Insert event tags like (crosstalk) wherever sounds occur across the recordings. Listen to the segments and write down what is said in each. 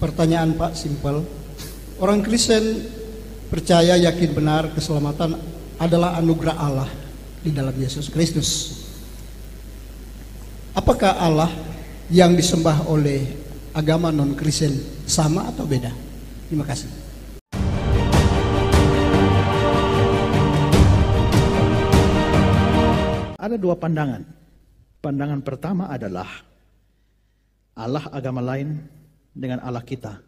Pertanyaan Pak simpel. Orang Kristen percaya yakin benar keselamatan adalah anugerah Allah di dalam Yesus Kristus. Apakah Allah yang disembah oleh agama non-Kristen sama atau beda? Terima kasih. Ada dua pandangan. Pandangan pertama adalah Allah agama lain dengan Allah kita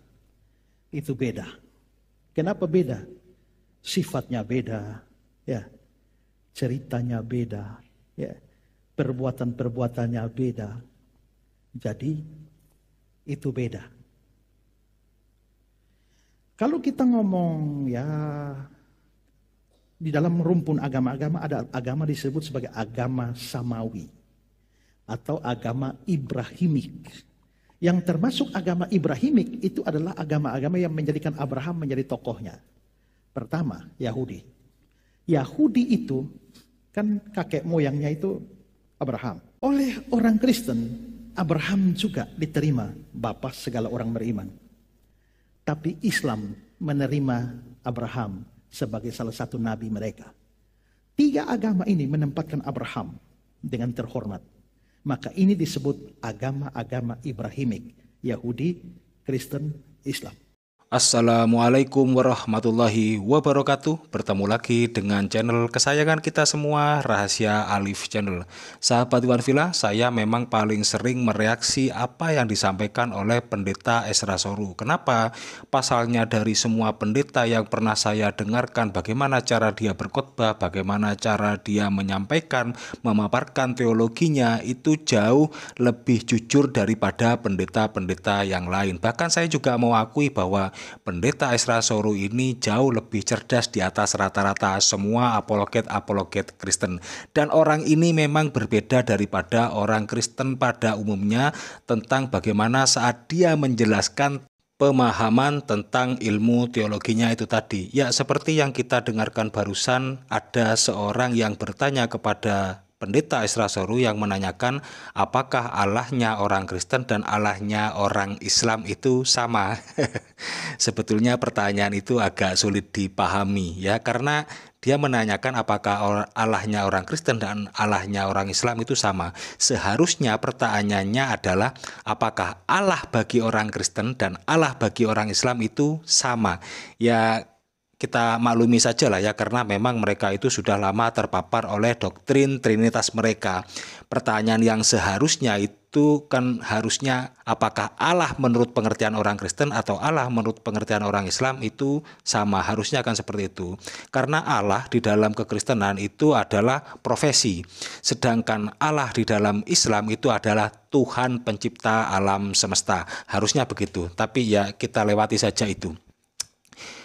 itu beda. Kenapa beda? Sifatnya beda, ya. Ceritanya beda, ya. Perbuatan-perbuatannya beda. Jadi itu beda. Kalau kita ngomong ya di dalam rumpun agama-agama ada agama disebut sebagai agama samawi atau agama Ibrahimik yang termasuk agama Ibrahimik itu adalah agama-agama yang menjadikan Abraham menjadi tokohnya. Pertama, Yahudi. Yahudi itu kan kakek moyangnya itu Abraham. Oleh orang Kristen, Abraham juga diterima bapak segala orang beriman. Tapi Islam menerima Abraham sebagai salah satu nabi mereka. Tiga agama ini menempatkan Abraham dengan terhormat. Maka ini disebut agama-agama Ibrahimik, Yahudi, Kristen, Islam. Assalamualaikum warahmatullahi wabarakatuh. Bertemu lagi dengan channel kesayangan kita semua, Rahasia Alif Channel. Sahabat Iwan Villa, saya memang paling sering mereaksi apa yang disampaikan oleh pendeta Esra Soru. Kenapa? Pasalnya dari semua pendeta yang pernah saya dengarkan bagaimana cara dia berkhotbah, bagaimana cara dia menyampaikan, memaparkan teologinya itu jauh lebih jujur daripada pendeta-pendeta yang lain. Bahkan saya juga mau akui bahwa pendeta Ezra Soru ini jauh lebih cerdas di atas rata-rata semua apologet-apologet Kristen. Dan orang ini memang berbeda daripada orang Kristen pada umumnya tentang bagaimana saat dia menjelaskan pemahaman tentang ilmu teologinya itu tadi. Ya, seperti yang kita dengarkan barusan, ada seorang yang bertanya kepada pendeta Isra Soru yang menanyakan apakah Allahnya orang Kristen dan Allahnya orang Islam itu sama. (laughs) Sebetulnya pertanyaan itu agak sulit dipahami ya karena dia menanyakan apakah Allahnya orang Kristen dan Allahnya orang Islam itu sama. Seharusnya pertanyaannya adalah apakah Allah bagi orang Kristen dan Allah bagi orang Islam itu sama. Ya kita maklumi saja lah ya karena memang mereka itu sudah lama terpapar oleh doktrin trinitas mereka. Pertanyaan yang seharusnya itu kan harusnya apakah Allah menurut pengertian orang Kristen atau Allah menurut pengertian orang Islam itu sama harusnya akan seperti itu. Karena Allah di dalam kekristenan itu adalah profesi, sedangkan Allah di dalam Islam itu adalah Tuhan pencipta alam semesta. Harusnya begitu, tapi ya kita lewati saja itu.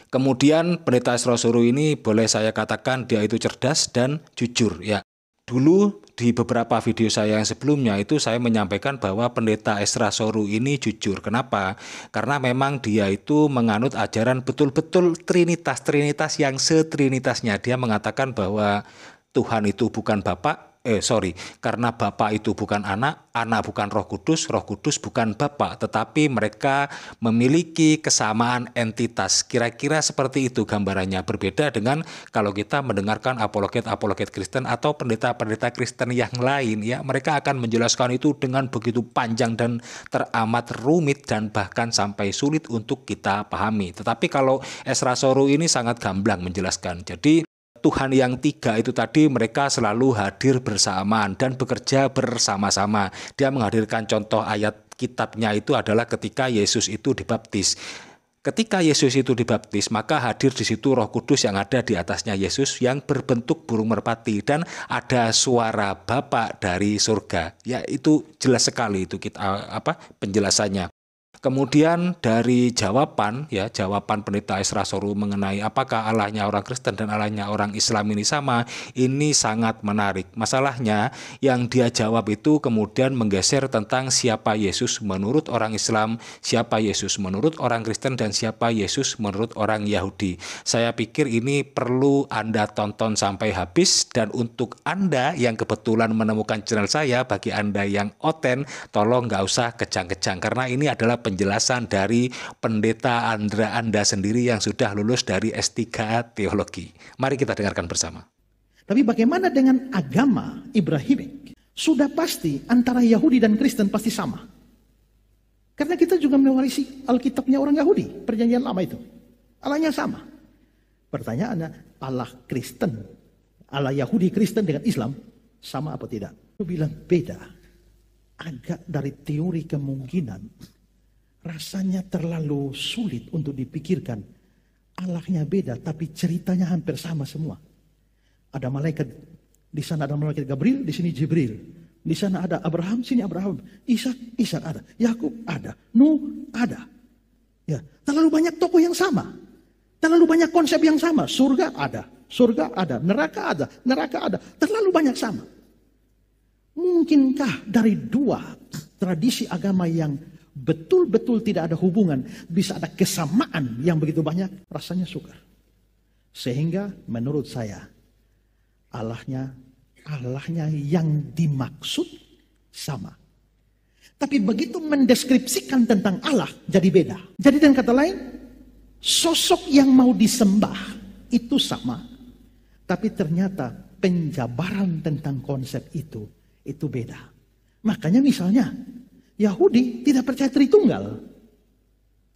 Kemudian pendeta Isra ini boleh saya katakan dia itu cerdas dan jujur ya. Dulu di beberapa video saya yang sebelumnya itu saya menyampaikan bahwa pendeta Esra Soru ini jujur. Kenapa? Karena memang dia itu menganut ajaran betul-betul trinitas-trinitas yang setrinitasnya. Dia mengatakan bahwa Tuhan itu bukan Bapak, eh sorry, karena Bapa itu bukan anak, anak bukan Roh Kudus, Roh Kudus bukan Bapa, tetapi mereka memiliki kesamaan entitas. Kira-kira seperti itu gambarannya berbeda dengan kalau kita mendengarkan apologet-apologet Kristen atau pendeta-pendeta Kristen yang lain ya, mereka akan menjelaskan itu dengan begitu panjang dan teramat rumit dan bahkan sampai sulit untuk kita pahami. Tetapi kalau Esra Soru ini sangat gamblang menjelaskan. Jadi Tuhan yang tiga itu tadi mereka selalu hadir bersamaan dan bekerja bersama-sama. Dia menghadirkan contoh ayat kitabnya itu adalah ketika Yesus itu dibaptis. Ketika Yesus itu dibaptis, maka hadir di situ Roh Kudus yang ada di atasnya Yesus yang berbentuk burung merpati dan ada suara Bapa dari surga. Ya itu jelas sekali itu kita apa penjelasannya. Kemudian dari jawaban ya jawaban pendeta Esra Soru mengenai apakah Allahnya orang Kristen dan Allahnya orang Islam ini sama, ini sangat menarik. Masalahnya yang dia jawab itu kemudian menggeser tentang siapa Yesus menurut orang Islam, siapa Yesus menurut orang Kristen dan siapa Yesus menurut orang Yahudi. Saya pikir ini perlu Anda tonton sampai habis dan untuk Anda yang kebetulan menemukan channel saya bagi Anda yang oten tolong nggak usah kejang-kejang karena ini adalah pen penjelasan dari pendeta Andra Anda sendiri yang sudah lulus dari S3 Teologi. Mari kita dengarkan bersama. Tapi bagaimana dengan agama Ibrahimik? Sudah pasti antara Yahudi dan Kristen pasti sama. Karena kita juga mewarisi Alkitabnya orang Yahudi, perjanjian lama itu. Allahnya sama. Pertanyaannya, Allah Kristen, Allah Yahudi Kristen dengan Islam, sama apa tidak? Aku bilang beda. Agak dari teori kemungkinan rasanya terlalu sulit untuk dipikirkan. Allahnya beda, tapi ceritanya hampir sama semua. Ada malaikat, di sana ada malaikat Gabriel, di sini Jibril. Di sana ada Abraham, sini Abraham. Ishak, Ishak ada. Yakub ada. Nuh ada. Ya, terlalu banyak tokoh yang sama. Terlalu banyak konsep yang sama. Surga ada, surga ada, neraka ada, neraka ada. Terlalu banyak sama. Mungkinkah dari dua tradisi agama yang betul-betul tidak ada hubungan, bisa ada kesamaan yang begitu banyak, rasanya sukar. Sehingga menurut saya, Allahnya, Allahnya yang dimaksud sama. Tapi begitu mendeskripsikan tentang Allah, jadi beda. Jadi dengan kata lain, sosok yang mau disembah itu sama. Tapi ternyata penjabaran tentang konsep itu, itu beda. Makanya misalnya, Yahudi tidak percaya Tritunggal.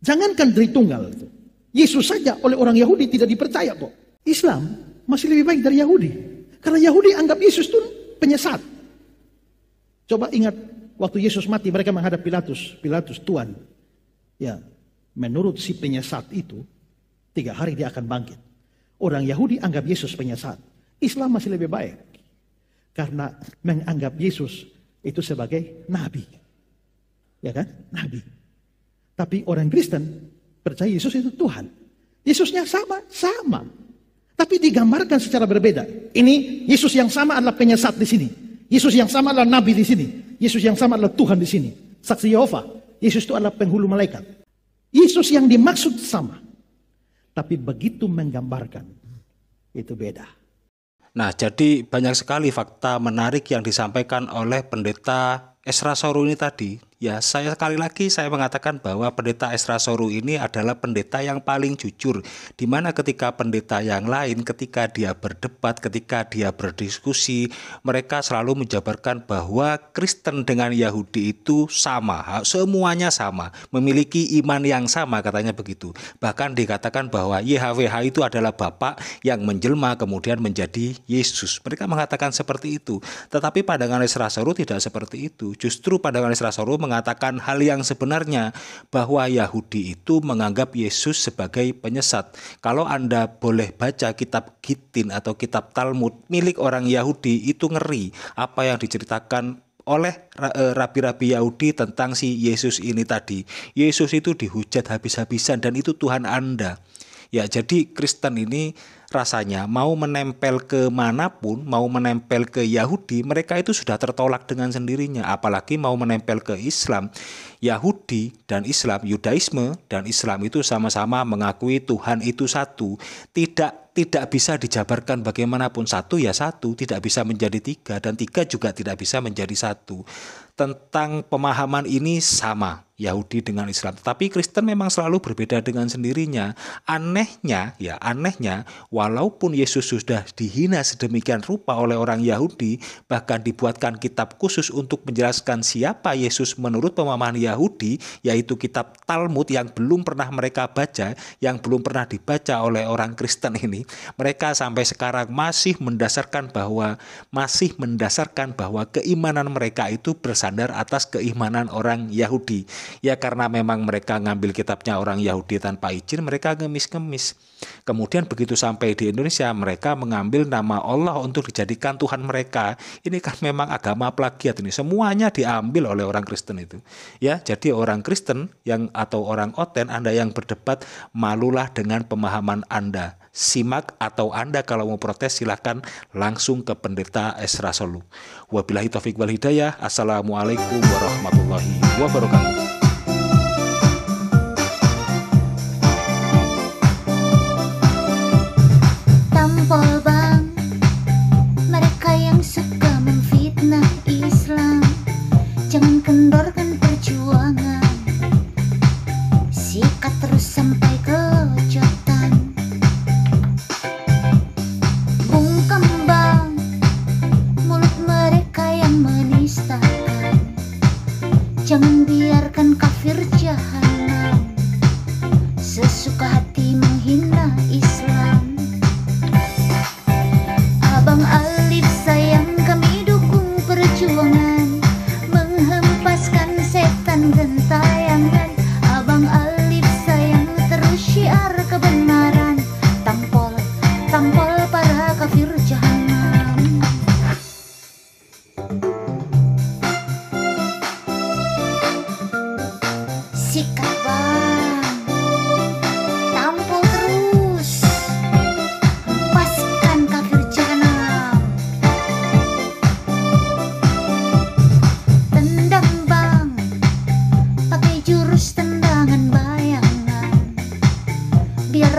Jangankan Tritunggal Yesus saja oleh orang Yahudi tidak dipercaya kok. Islam masih lebih baik dari Yahudi. Karena Yahudi anggap Yesus itu penyesat. Coba ingat waktu Yesus mati mereka menghadap Pilatus. Pilatus Tuhan. Ya, menurut si penyesat itu tiga hari dia akan bangkit. Orang Yahudi anggap Yesus penyesat. Islam masih lebih baik. Karena menganggap Yesus itu sebagai nabi ya kan? Nabi. Tapi orang Kristen percaya Yesus itu Tuhan. Yesusnya sama, sama. Tapi digambarkan secara berbeda. Ini Yesus yang sama adalah penyesat di sini. Yesus yang sama adalah nabi di sini. Yesus yang sama adalah Tuhan di sini. Saksi Yehova, Yesus itu adalah penghulu malaikat. Yesus yang dimaksud sama. Tapi begitu menggambarkan, itu beda. Nah, jadi banyak sekali fakta menarik yang disampaikan oleh pendeta Esra Soru ini tadi Ya, saya sekali lagi saya mengatakan bahwa pendeta Esra Soru ini adalah pendeta yang paling jujur. Di mana ketika pendeta yang lain ketika dia berdebat, ketika dia berdiskusi, mereka selalu menjabarkan bahwa Kristen dengan Yahudi itu sama, semuanya sama, memiliki iman yang sama katanya begitu. Bahkan dikatakan bahwa YHWH itu adalah bapak yang menjelma kemudian menjadi Yesus. Mereka mengatakan seperti itu. Tetapi pandangan Esra Soru tidak seperti itu. Justru pandangan Esra Soru mengatakan hal yang sebenarnya bahwa Yahudi itu menganggap Yesus sebagai penyesat. Kalau Anda boleh baca kitab Gitin atau kitab Talmud milik orang Yahudi itu ngeri apa yang diceritakan oleh e, rabi-rabi Yahudi tentang si Yesus ini tadi. Yesus itu dihujat habis-habisan dan itu Tuhan Anda. Ya, jadi Kristen ini rasanya mau menempel ke manapun, mau menempel ke Yahudi, mereka itu sudah tertolak dengan sendirinya. Apalagi mau menempel ke Islam, Yahudi dan Islam, Yudaisme dan Islam itu sama-sama mengakui Tuhan itu satu. Tidak tidak bisa dijabarkan bagaimanapun satu ya satu, tidak bisa menjadi tiga dan tiga juga tidak bisa menjadi satu. Tentang pemahaman ini sama Yahudi dengan Islam. Tetapi Kristen memang selalu berbeda dengan sendirinya. Anehnya, ya anehnya, walaupun Yesus sudah dihina sedemikian rupa oleh orang Yahudi, bahkan dibuatkan kitab khusus untuk menjelaskan siapa Yesus menurut pemahaman Yahudi, yaitu kitab Talmud yang belum pernah mereka baca, yang belum pernah dibaca oleh orang Kristen ini. Mereka sampai sekarang masih mendasarkan bahwa masih mendasarkan bahwa keimanan mereka itu bersandar atas keimanan orang Yahudi. Ya karena memang mereka ngambil kitabnya orang Yahudi tanpa izin, mereka ngemis-ngemis. Kemudian begitu sampai di Indonesia, mereka mengambil nama Allah untuk dijadikan Tuhan mereka. Ini kan memang agama plagiat ini. Semuanya diambil oleh orang Kristen itu. Ya, jadi orang Kristen yang atau orang Oten Anda yang berdebat malulah dengan pemahaman Anda. Simak atau Anda kalau mau protes silahkan langsung ke pendeta Esra Solu. Wabillahi taufiq wal hidayah. Assalamualaikum warahmatullahi wabarakatuh. kendorkan perjuangan Sikat terus sampai kejutan. Bung kembang Mulut mereka yang menistakan Jangan biarkan kafir jahat, Sesuka hati menghina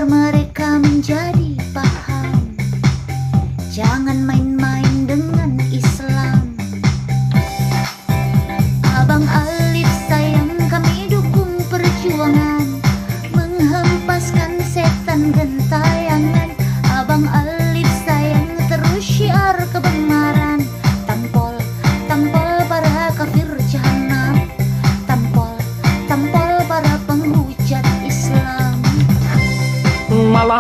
mereka menjadi paham Jangan main-main dengan Islam Abang Alif sayang kami dukung perjuangan Menghempaskan setan gentayangan Abang Alif sayang terus syiar kebaikan